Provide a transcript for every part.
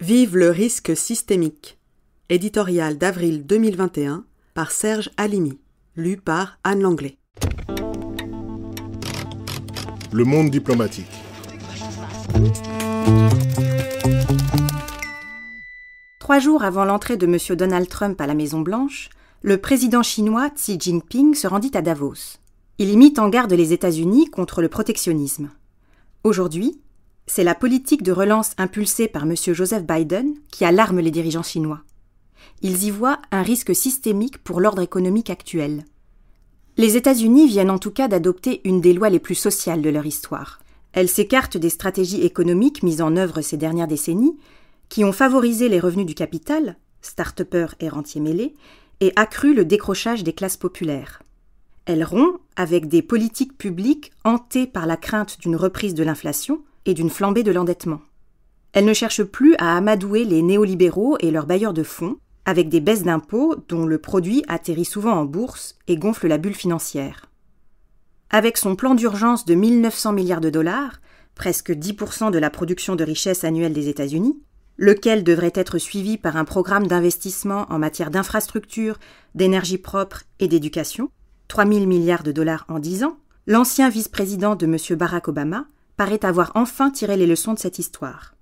Vive le risque systémique. Éditorial d'avril 2021 par Serge Alimi, lu par Anne Langlais. Le monde diplomatique. Trois jours avant l'entrée de M. Donald Trump à la Maison-Blanche, le président chinois Xi Jinping se rendit à Davos. Il y mit en garde les États-Unis contre le protectionnisme. Aujourd'hui, c'est la politique de relance impulsée par M. Joseph Biden qui alarme les dirigeants chinois. Ils y voient un risque systémique pour l'ordre économique actuel. Les États-Unis viennent en tout cas d'adopter une des lois les plus sociales de leur histoire. Elles s'écartent des stratégies économiques mises en œuvre ces dernières décennies, qui ont favorisé les revenus du capital, start et rentiers mêlés, et accru le décrochage des classes populaires. Elles rompt avec des politiques publiques hantées par la crainte d'une reprise de l'inflation et d'une flambée de l'endettement. Elle ne cherche plus à amadouer les néolibéraux et leurs bailleurs de fonds avec des baisses d'impôts dont le produit atterrit souvent en bourse et gonfle la bulle financière. Avec son plan d'urgence de 1900 milliards de dollars, presque 10% de la production de richesse annuelle des États-Unis, lequel devrait être suivi par un programme d'investissement en matière d'infrastructures, d'énergie propre et d'éducation, 3000 milliards de dollars en 10 ans, l'ancien vice-président de M. Barack Obama paraît avoir enfin tiré les leçons de cette histoire,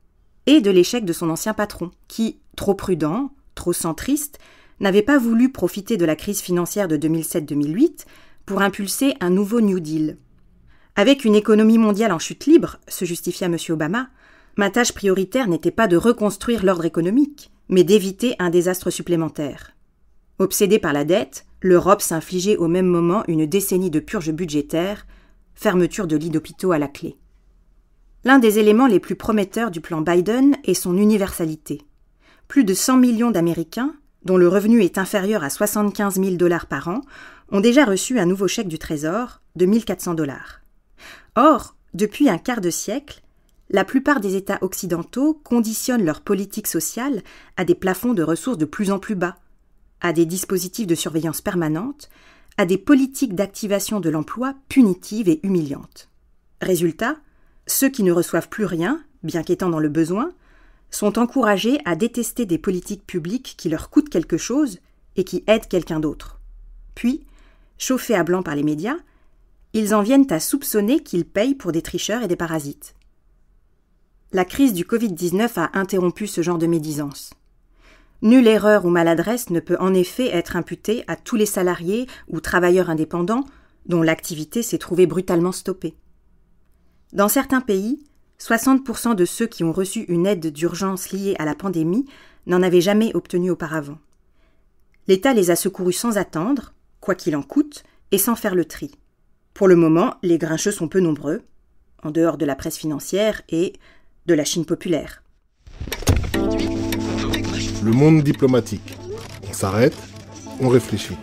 et de l'échec de son ancien patron, qui, trop prudent, trop centriste, n'avait pas voulu profiter de la crise financière de 2007-2008 pour impulser un nouveau New Deal. Avec une économie mondiale en chute libre, se justifia M. Obama, ma tâche prioritaire n'était pas de reconstruire l'ordre économique, mais d'éviter un désastre supplémentaire. Obsédée par la dette, l'Europe s'infligeait au même moment une décennie de purges budgétaires, fermeture de lits d'hôpitaux à la clé. L'un des éléments les plus prometteurs du plan Biden est son universalité. Plus de 100 millions d'Américains, dont le revenu est inférieur à 75 000 dollars par an, ont déjà reçu un nouveau chèque du Trésor de 1 400 dollars. Or, depuis un quart de siècle, la plupart des États occidentaux conditionnent leur politique sociale à des plafonds de ressources de plus en plus bas, à des dispositifs de surveillance permanente, à des politiques d'activation de l'emploi punitives et humiliantes. Résultat, ceux qui ne reçoivent plus rien, bien qu'étant dans le besoin, sont encouragés à détester des politiques publiques qui leur coûtent quelque chose et qui aident quelqu'un d'autre. Puis, chauffés à blanc par les médias, ils en viennent à soupçonner qu'ils payent pour des tricheurs et des parasites. La crise du Covid-19 a interrompu ce genre de médisance. Nulle erreur ou maladresse ne peut en effet être imputée à tous les salariés ou travailleurs indépendants dont l'activité s'est trouvée brutalement stoppée. Dans certains pays, 60% de ceux qui ont reçu une aide d'urgence liée à la pandémie n'en avaient jamais obtenu auparavant. L'État les a secourus sans attendre, quoi qu'il en coûte, et sans faire le tri. Pour le moment, les grincheux sont peu nombreux, en dehors de la presse financière et de la Chine populaire. Le monde diplomatique. On s'arrête, on réfléchit.